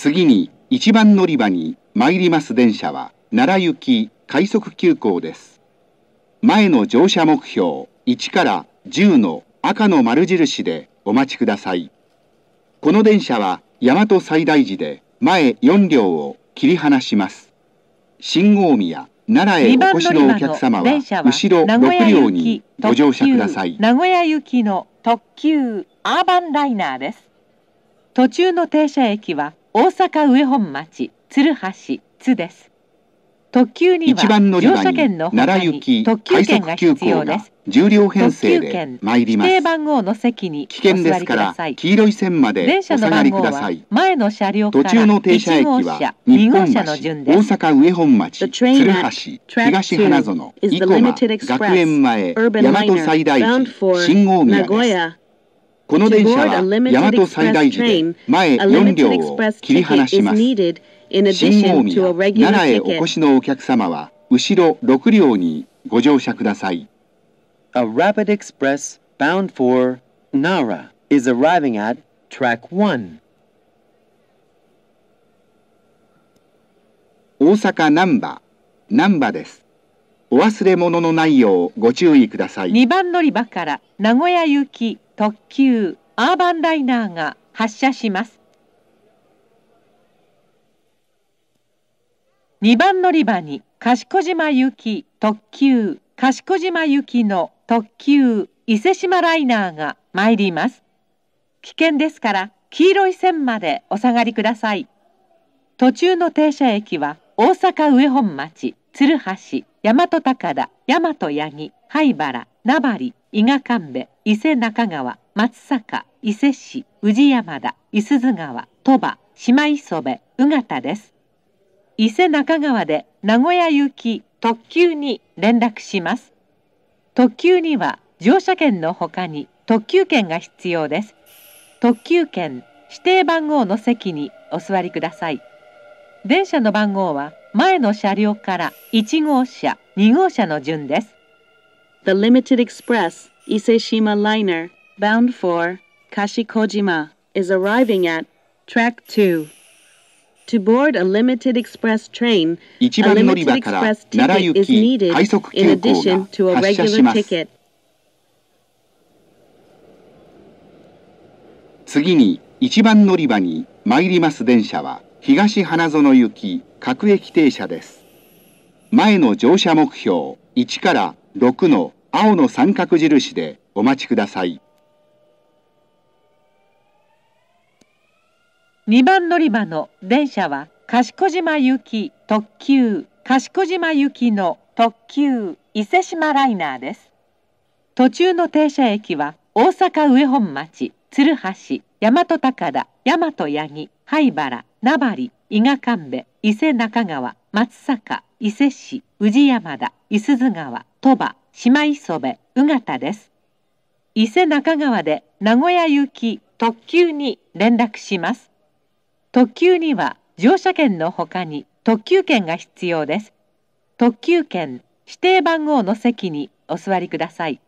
次に一番乗り場に参ります電車は奈良行き快速急行です。前の乗車目標1から10の赤の丸印でお待ちください。この電車は大和西大寺で前4両を切り離します。信号宮、奈良へお越しのお客様は後ろ6両にご乗車ください。名古屋行きの特急アーバンライナーです。途中の停車駅は大阪上本町鶴橋津です特急には乗車券の奈良行き特急行が必です重量編成で参ります指定番号の席に危険ですから黄色い線までがりください前の車両から途中の停車駅は日本橋大阪上本町鶴橋東花園生駒学園前大和最大寺新大宮ですこの電車は大和最大寺で前4両を切り離します。新大宮、奈良へお越しのお客様は、後ろ6両にご乗車ください。A rapid express bound for Nara is arriving at track 1. 大阪難波、難波です。お忘れ物のないようご注意ください。2番乗り場から名古屋行き。特急アーバンライナーが発車します2番乗り場に賢島行き特急賢島行きの特急伊勢志摩ライナーが参ります危険ですから黄色い線までお下がりください途中の停車駅は大阪上本町鶴橋大和高田大和八木灰原名張伊賀神戸伊勢中川松阪伊勢市宇治山田伊豆川鳥羽島磯部宇方です伊勢中川で名古屋行き特急に連絡します特急には乗車券のほかに特急券が必要です特急券指定番号の席にお座りください電車の番号は前の車両から1号車2号車の順です the limited express Iseshima liner bound for Kashikojima is arriving at track 2. To board a limited express train, a limited express ticket is needed in addition to a regular ticket. 次に1番乗り場に参ります電車は東花園行き各駅停車です。前の乗車目標1から6の青の三角印でお待ちください二番乗り場の電車は賢島行き特急賢島行きの特急伊勢志摩ライナーです途中の停車駅は大阪上本町鶴橋大和高田大和八木灰原名張伊賀神戸伊勢中川松坂伊勢市、宇治山田、伊豆川、鳥羽、島磯部、宇方です。伊勢中川で名古屋行き特急に連絡します。特急には乗車券のほかに特急券が必要です。特急券指定番号の席にお座りください。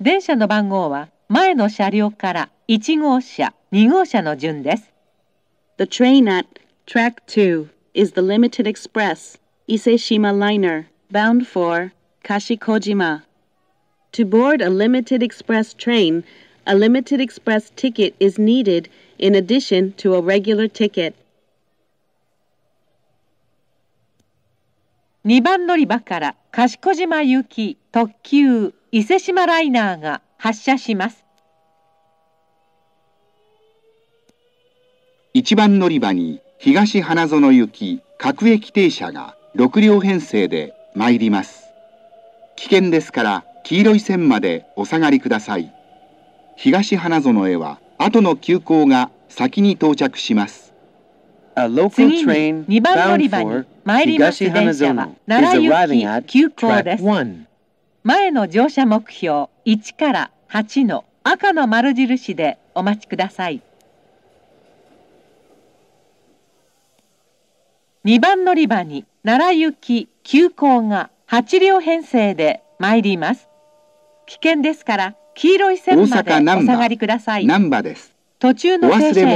電車の番号は前の車両から1号車、2号車の順です。The train at track 2 is the limited express Iseshima liner bound for Kashikojima. To board a limited express train, a limited express ticket is needed in addition to a regular ticket. 2番乗り場から賢島行き特急伊勢島ライナーが発車します。1番乗り場に東花園行き各駅停車が6両編成で参ります。危険ですから黄色い線までお下がりください。東花園へは後の急行が先に到着します。次に2番乗り場に参ります電車は奈良行き急行です。前の乗車目標1から8の赤の丸印でお待ちください。2番乗り場に奈良行き急行が8両編成で参ります。危険ですから黄色い線までお下がりください。難波です。途中の停車駅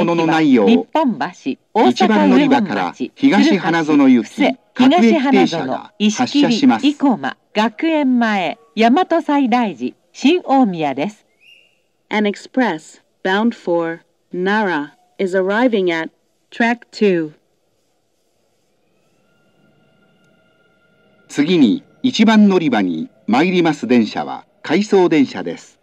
は日本橋、大阪上本町、東花園行き、東花園、石切、生駒、学園前、大和西大寺、新大宮です。An express bound for Nara is arriving at track 2. 次に一番乗り場に参ります電車は回送電車です。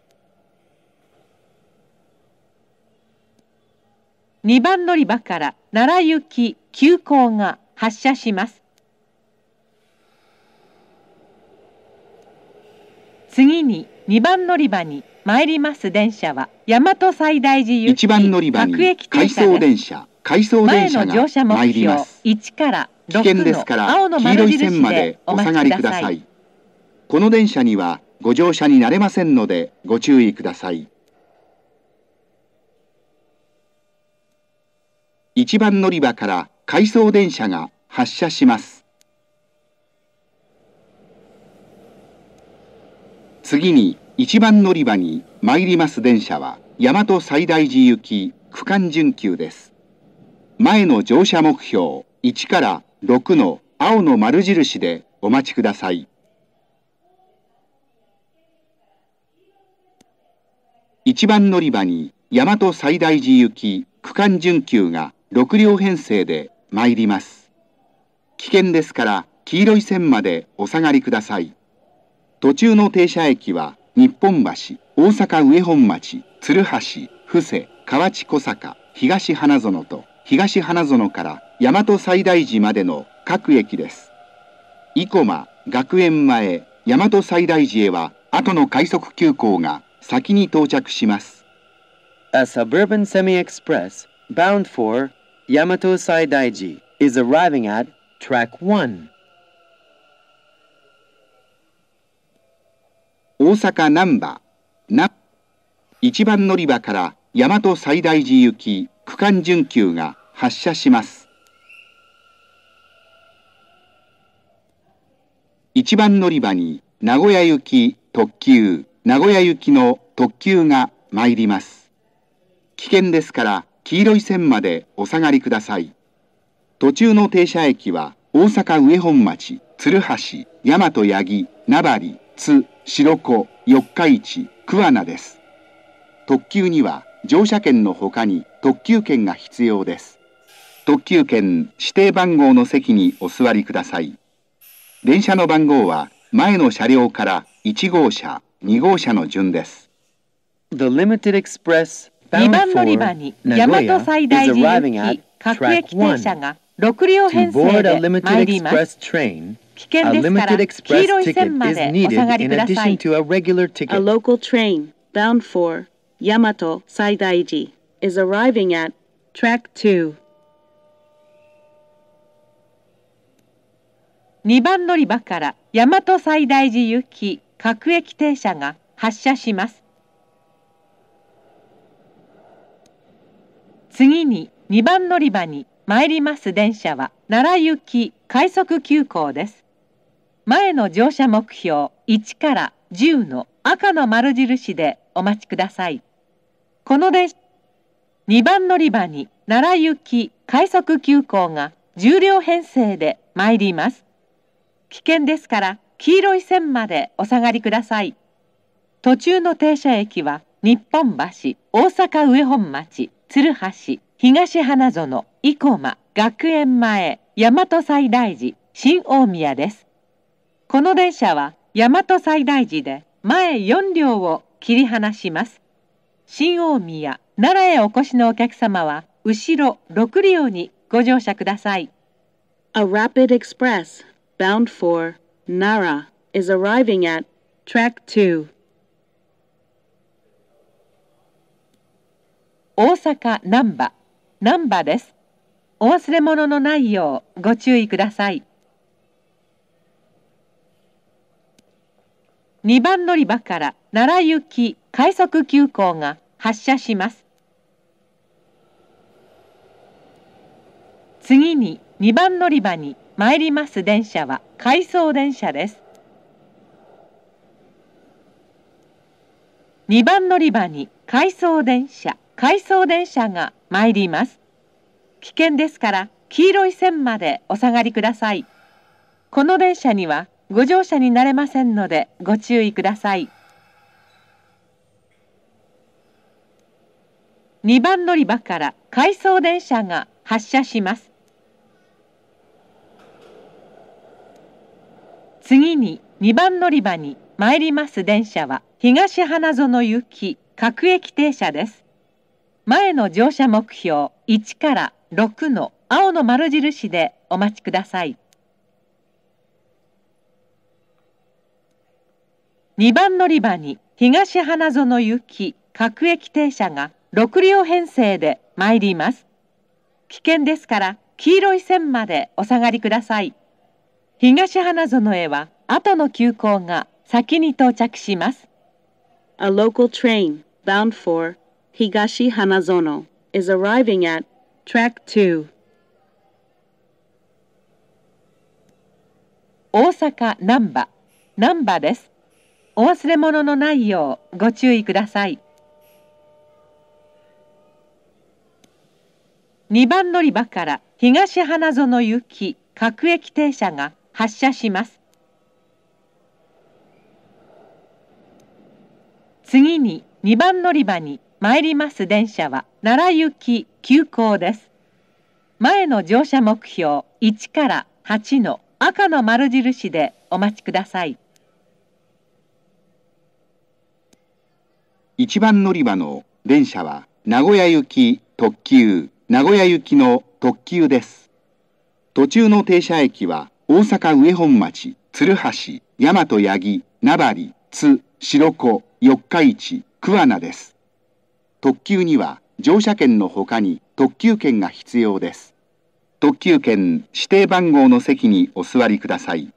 2番乗り場から奈良行き急行が発車します。次に2番乗り場に参ります電車は大和西大寺行き各駅停車です。回送電車、回送電車が1から危険ですから黄色い線までお下がりくださいこの電車にはご乗車になれませんのでご注意ください一番乗り場から回送電車が発車します次に一番乗り場に参ります電車は大和西大寺行き区間準急です前の乗車目標1から6の青の丸印でお待ちください。一番乗り場に大和西大寺行き区間準急が6両編成で参ります。危険ですから黄色い線までお下がりください。途中の停車駅は日本橋、大阪上本町、鶴橋、布施、河内小坂、東花園と東花園から大和西大寺までの各駅です。生駒、学園前、大和西大寺へは後の快速急行が先に到着します。A suburban semi-express bound for 大 is arriving at track 1. 大阪難波、な、一番乗り場から大和西大寺行き区間準急が発車します。1番乗り場に名古屋行き特急、名古屋行きの特急が参ります。危険ですから黄色い線までお下がりください。途中の停車駅は大阪上本町、鶴橋、大和八木、名張、津、白子、四日市、桑名です。特急には乗車券の他に特急券が必要です。特急券指定番号の席にお座りください。電車の番号は前の車両から1号車、2号車の順です。The limited express 2番乗り場に大和最大寺行き各駅停車が6両編成で参ります。危険ですから黄色い線までお下がりください。A local train bound for 大和西大寺 is arriving at track 2. 2番乗り場から大和西大寺行き各駅停車が発車します次に2番乗り場に参ります電車は奈良行き快速急行です前の乗車目標1から10の赤の丸印でお待ちくださいこの電車2番乗り場に奈良行き快速急行が10両編成で参ります危険ですから黄色い線までお下がりください。途中の停車駅は日本橋、大阪上本町、鶴橋、東花園、生駒、学園前、大和西大寺、新大宮です。この電車は大和西大寺で前4両を切り離します。新大宮、奈良へお越しのお客様は後ろ6両にご乗車ください。A rapid express bound for Nara, is arriving at track 2. ですお忘れ物のないようご注意ください2番乗り場から奈良行き快速急行が発車します次に2番乗り場に参ります電車は回送電車です2番乗り場に回送電車回送電車が参ります危険ですから黄色い線までお下がりくださいこの電車にはご乗車になれませんのでご注意ください2番乗り場から回送電車が発車します次に2番乗り場に参ります電車は東花園行き各駅停車です。前の乗車目標1から6の青の丸印でお待ちください。2番乗り場に東花園行き各駅停車が6両編成で参ります。危険ですから黄色い線までお下がりください。東花園へは後の急行が先に到着します。A local train bound for 東花園 is arriving at track 2. 大阪難波難波です。お忘れ物のないようご注意ください。2番乗り場から東花園行き各駅停車が発射します。次に2番乗り場に参ります電車は奈良行き急行です。前の乗車目標1から8の赤の丸印でお待ちください。一番乗り場の電車は名古屋行き特急名古屋行きの特急です。途中の停車駅は大阪上本町、鶴橋、大和八木、名張、津、白子、四日市、桑名です。特急には乗車券のほかに特急券が必要です。特急券指定番号の席にお座りください。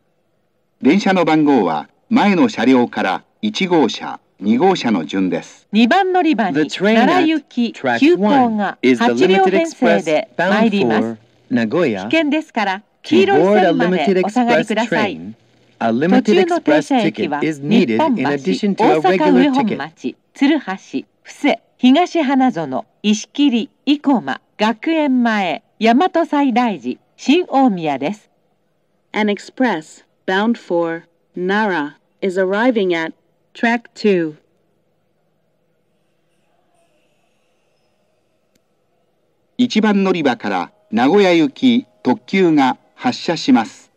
電車の番号は前の車両から1号車、2号車の順です。2番乗り場に奈良行き急行が8両編成で参ります。危険ですから。黄色い線までお下がりください。A limited express ticket is needed in addition to a regular ticket. 鶴橋、布施、東花園、石切、生駒、学園前、大和西大寺、新大宮です。An express bound for Nara is arriving at track 2. 一番乗り場から名古屋行き特急が発射します。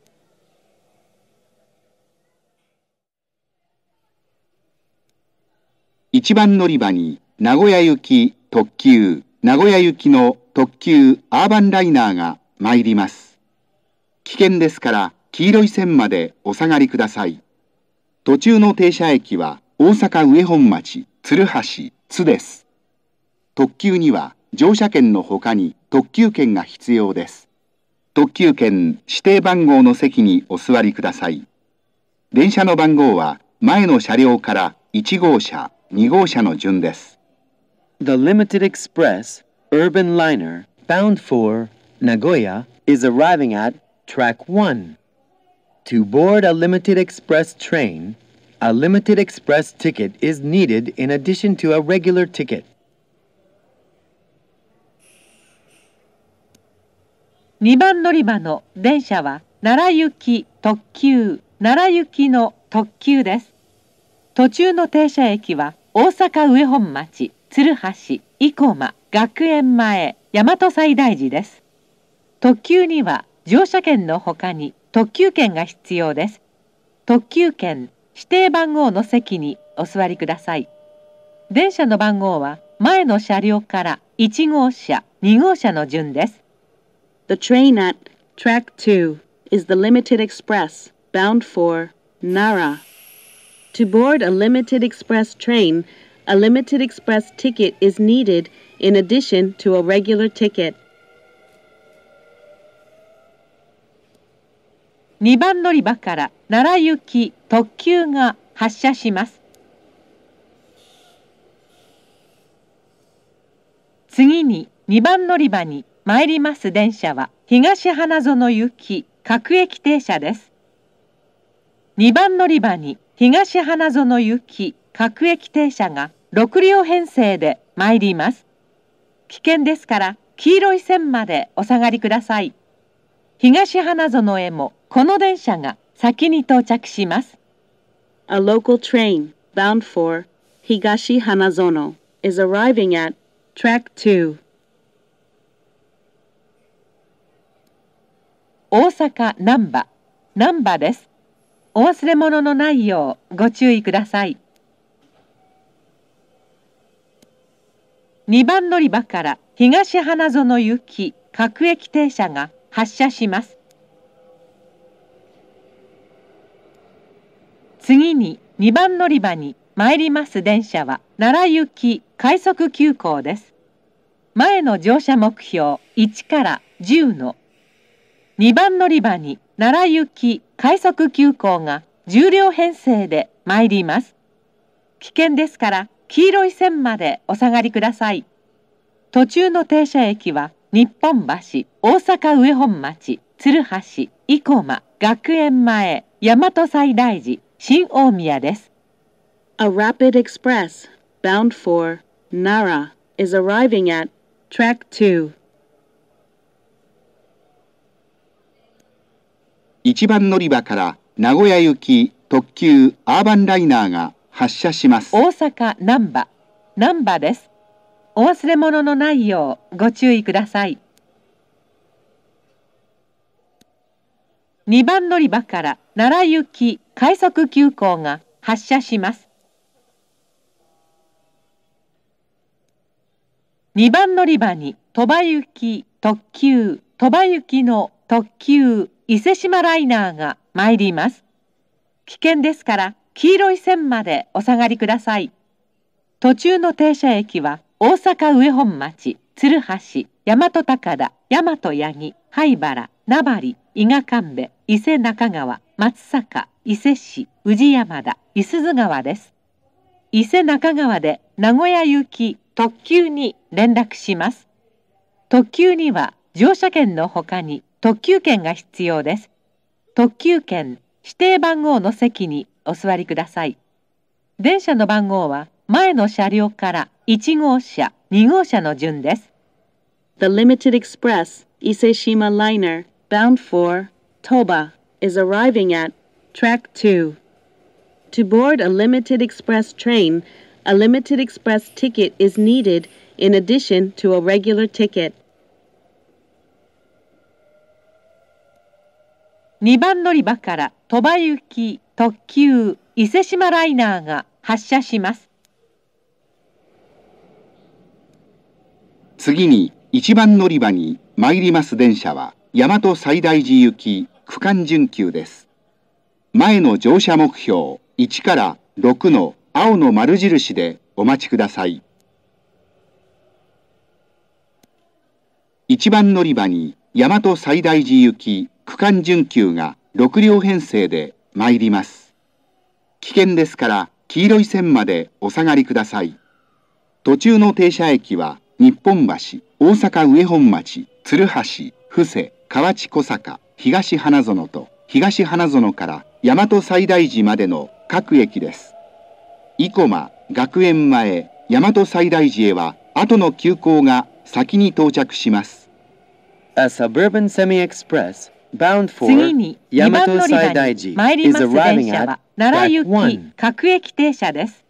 一番乗り場に名古屋行き特急、名古屋行きの特急アーバンライナーが参ります。危険ですから黄色い線までお下がりください。途中の停車駅は大阪上本町、鶴橋、津です。特急には乗車券の他に特急券が必要です。特急券指定番号の席にお座りください。電車の番号は前の車両から1号車、2号車の順です。The Limited Express Urban Liner bound for Nagoya is arriving at Track 1. To board a Limited Express train, a Limited Express ticket is needed in addition to a regular ticket. 2番乗り場の電車は奈良行き特急奈良行きの特急です途中の停車駅は大阪上本町鶴橋生駒学園前大和西大寺です特急には乗車券のほかに特急券が必要です特急券指定番号の席にお座りください電車の番号は前の車両から1号車2号車の順です The train at Track 2 is the Limited Express, bound for Nara. To board a Limited Express train, a Limited Express ticket is needed in addition to a regular ticket. 2番乗り場から奈良行き特急が発車します。次に2番乗り場に参ります電車は東花園行き各駅停車です2番乗り場に東花園行き各駅停車が6両編成で参ります危険ですから黄色い線までお下がりください東花園へもこの電車が先に到着します A local train bound for 東花園 is arriving at track 2大阪難波難波ですお忘れ物のないようご注意ください2番乗り場から東花園行き各駅停車が発車します次に2番乗り場に参ります電車は奈良行き快速急行です前の乗車目標1から10の2番乗り場に奈良行き快速急行が10両編成で参ります。危険ですから黄色い線までお下がりください。途中の停車駅は日本橋、大阪上本町、鶴橋、生駒、学園前、大和西大寺、新大宮です。A rapid express bound for Nara is arriving at track 2. 1番乗り場から名古屋行き特急アーバンライナーが発車します。大阪難波、難波です。お忘れ物のないようご注意ください。2番乗り場から奈良行き快速急行が発車します。2番乗り場に鳥羽行き特急鳥羽行きの特急伊勢島ライナーが参ります。危険ですから黄色い線までお下がりください。途中の停車駅は大阪上本町、鶴橋、大和高田、大和八木、灰原、名張、伊賀神戸、伊勢中川、松阪、伊勢市、宇治山田、伊豆川です。伊勢中川で名古屋行き特急に連絡します。特急には乗車券のほかに特急券が必要です。特急券指定番号の席にお座りください。電車の番号は前の車両から1号車、2号車の順です。The Limited Express Iseshima Liner bound for Toba is arriving at Track 2. To board a limited express train, a limited express ticket is needed in addition to a regular ticket. 二番乗り場から鳥羽行き特急伊勢志摩ライナーが発車します次に一番乗り場に参ります電車は大和西大寺行き区間準急です前の乗車目標1から6の青の丸印でお待ちください一番乗り場に大和西大寺行き区間準急が6両編成で参ります。危険ですから黄色い線までお下がりください。途中の停車駅は日本橋、大阪上本町、鶴橋、布施、河内小坂、東花園と東花園から大和西大寺までの各駅です。生駒、学園前、大和西大寺へは後の急行が先に到着します。A suburban semi-express bound for 次に2番乗り場に参ります電車は奈良行き各駅停車です。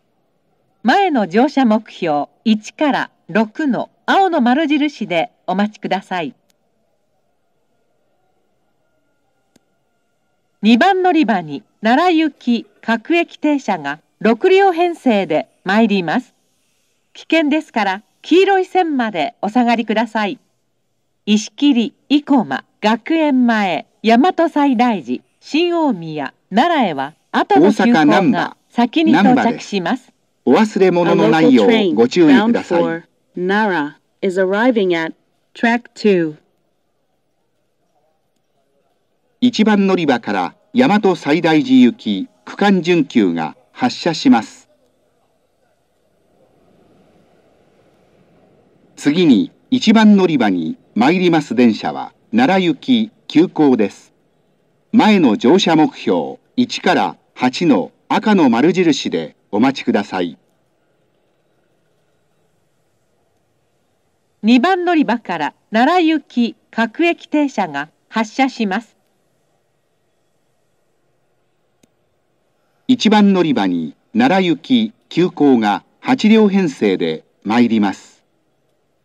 前の乗車目標1から6の青の丸印でお待ちください。2番乗り場に奈良行き各駅停車が6両編成で参ります。危険ですから黄色い線までお下がりください。石切生駒学園前大和西大寺新大宮奈良へは後の急行が先に到着しますお忘れ物のないようご注意ください一番乗り場から大和西大寺行き区間準急が発車します次に一番乗り場に参ります電車は奈良行き急行です。前の乗車目標1から8の赤の丸印でお待ちください。2番乗り場から奈良行き各駅停車が発車します。1番乗り場に奈良行き急行が8両編成で参ります。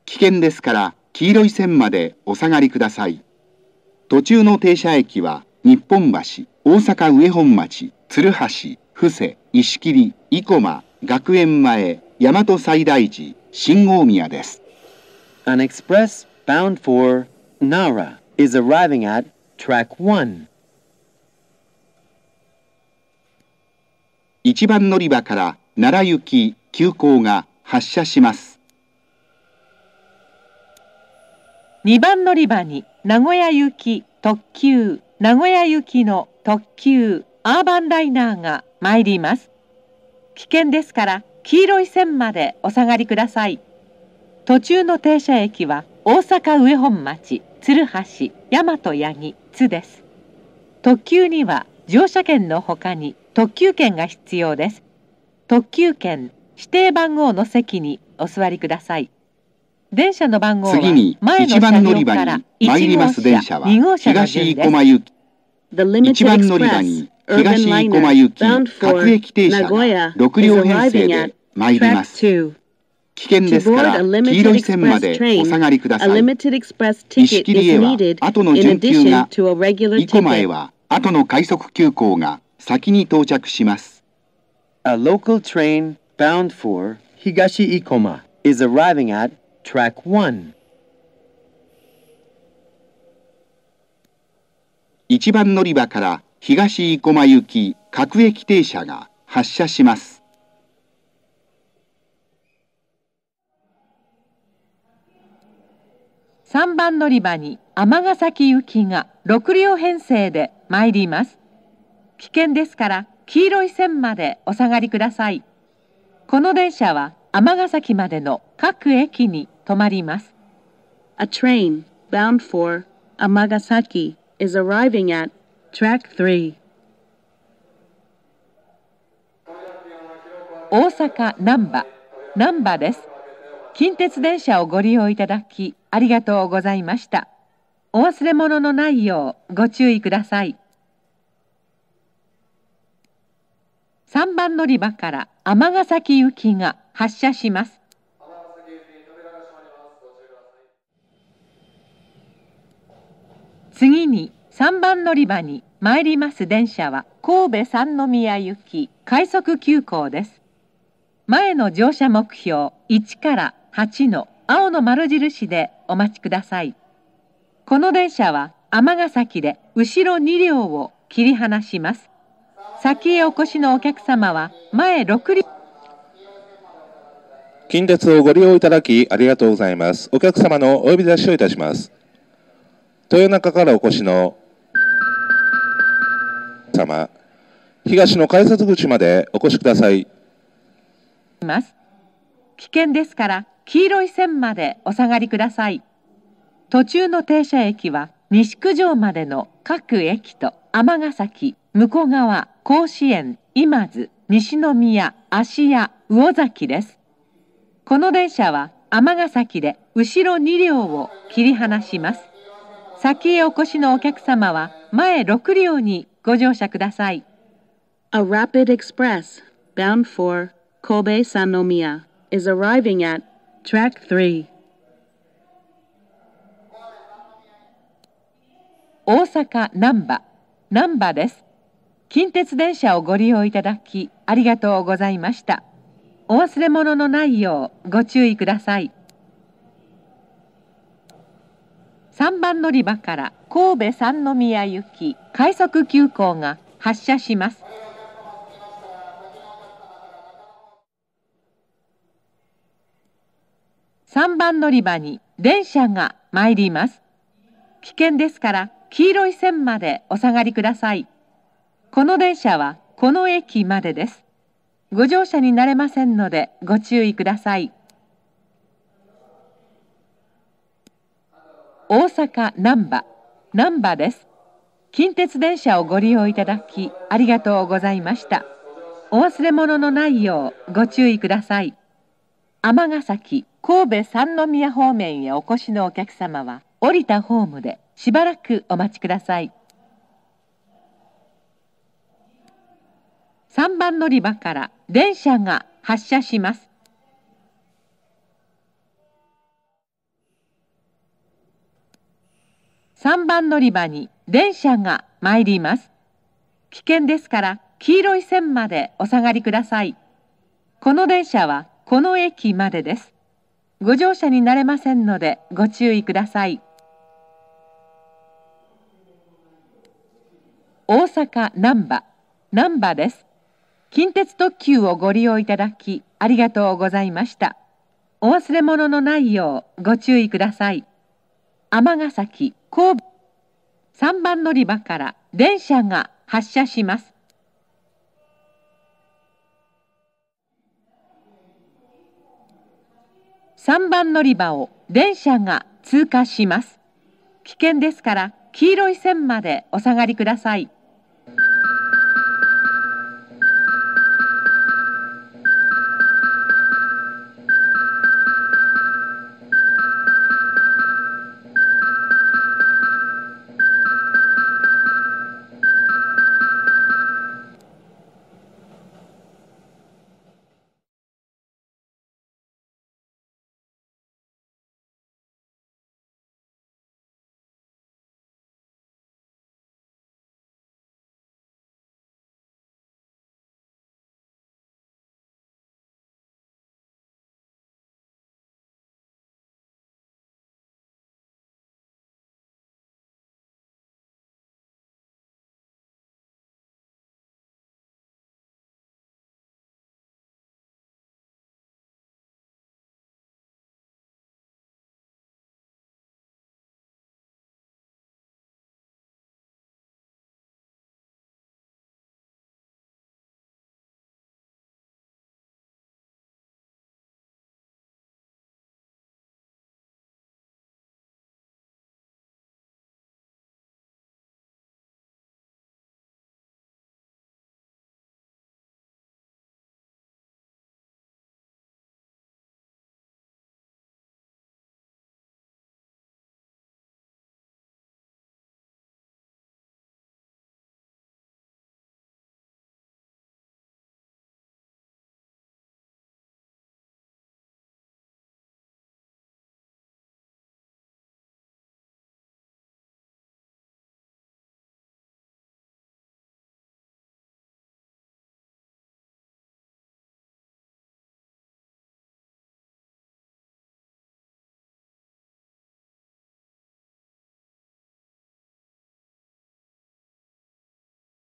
危険ですから黄色い線までお下がりください。途中の停車駅は、日本橋、大阪上本町、鶴橋、布施、石切、生駒、学園前、大和西大寺、新大宮です。An express bound for Nara is arriving at track 1. 一番乗り場から奈良行き急行が発車します。2番乗り場に名古屋行き特急名古屋行きの特急アーバンライナーが参ります危険ですから黄色い線までお下がりください途中の停車駅は大阪上本町鶴橋大和八木津です特急には乗車券のほかに特急券が必要です特急券指定番号の席にお座りください電車の番号次に、1番乗り場に参ります電車は、東生駒行き。1番乗り場に、東生駒行き、各駅停車が6両編成で参ります。危険ですから、黄色い線までお下がりください。石切りへは、後の準急が、生駒へは、後の快速急行が先に到着します。A local train bound for 東生駒 is arriving at Track 1一番乗り場から東生駒行き各駅停車が発車します。3番乗り場に尼崎行きが6両編成で参ります。危険ですから黄色い線までお下がりください。この電車は尼崎までの各駅に止まります。A train bound for Amagasaki is arriving at track 3. 大阪難波難波です近鉄電車をご利用いただきありがとうございましたお忘れ物のないようご注意ください3番乗り場から尼崎行きが発車します次に3番乗り場に参ります電車は神戸三宮行き快速急行です。前の乗車目標1から8の青の丸印でお待ちください。この電車は尼崎で後ろ2両を切り離します。先へお越しのお客様は前6両近鉄をご利用いただきありがとうございます。お客様のお呼び出しをいたします。豊中からお越しの様東の改札口までお越しくださいます危険ですから黄色い線までお下がりください途中の停車駅は西九条までの各駅と尼崎向こう側甲子園今津西宮芦屋魚崎ですこの電車は尼崎で後ろ2両を切り離します先へお越しのお客様は前6両にご乗車ください。A rapid express bound for Kobe Sanomiya is arriving at track 3. 大阪難波難波です。近鉄電車をご利用いただきありがとうございました。お忘れ物のないようご注意ください。三番乗り場から神戸三宮行き快速急行が発車します三番乗り場に電車が参ります危険ですから黄色い線までお下がりくださいこの電車はこの駅までですご乗車になれませんのでご注意ください大阪難波難波です近鉄電車をご利用いただきありがとうございましたお忘れ物のないようご注意ください尼崎神戸三宮方面へお越しのお客様は降りたホームでしばらくお待ちください3番乗り場から電車が発車します3番乗り場に電車が参ります。危険ですから黄色い線までお下がりください。この電車はこの駅までです。ご乗車になれませんのでご注意ください。大阪難波難波です。近鉄特急をご利用いただきありがとうございました。お忘れ物のないようご注意ください。尼崎神戸3番乗り場から電車が発車します3番乗り場を電車が通過します危険ですから黄色い線までお下がりください